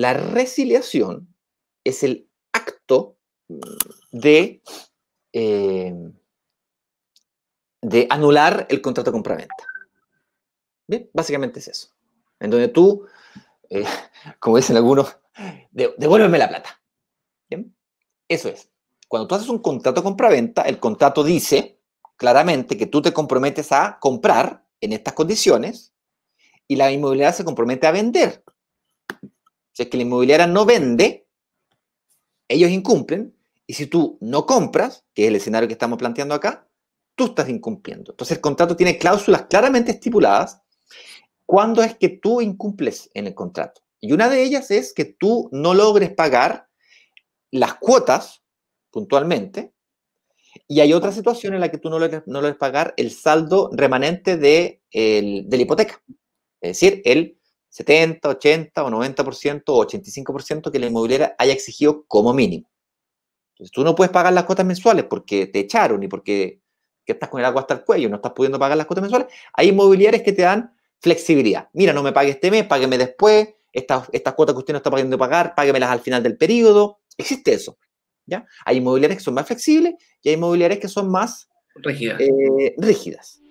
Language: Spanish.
La resiliación es el acto mm, em, de, anular el contrato de compraventa. Bien, básicamente es eso. En donde tú, eh, como dicen algunos, devuélveme la plata. eso es. Cuando tú haces un contrato de compraventa, el contrato dice claramente que tú te comprometes a comprar en estas condiciones y la inmobiliaria se compromete a vender es que la inmobiliaria no vende, ellos incumplen, y si tú no compras, que es el escenario que estamos planteando acá, tú estás incumpliendo. Entonces el contrato tiene cláusulas claramente estipuladas cuando es que tú incumples en el contrato. Y una de ellas es que tú no logres pagar las cuotas puntualmente. Y hay otra situación en la que tú no logres, no pagar el saldo remanente de, el, de la hipoteca. Es decir, el 70, 80 o 90% o 85% que la inmobiliaria haya exigido como mínimo. Entonces tú no puedes pagar las cuotas mensuales porque te echaron y porque estás con el agua hasta el cuello, no estás pudiendo pagar las cuotas mensuales. Hay inmobiliarias que te dan flexibilidad. Mira, no me pague este mes, págueme después. Estas, cuotas que usted no está pudiendo pagar, páguemelas al final del periodo. Existe eso. ¿ya? Hay inmobiliarias que son más flexibles y hay inmobiliarias que son más rígidas. Eh,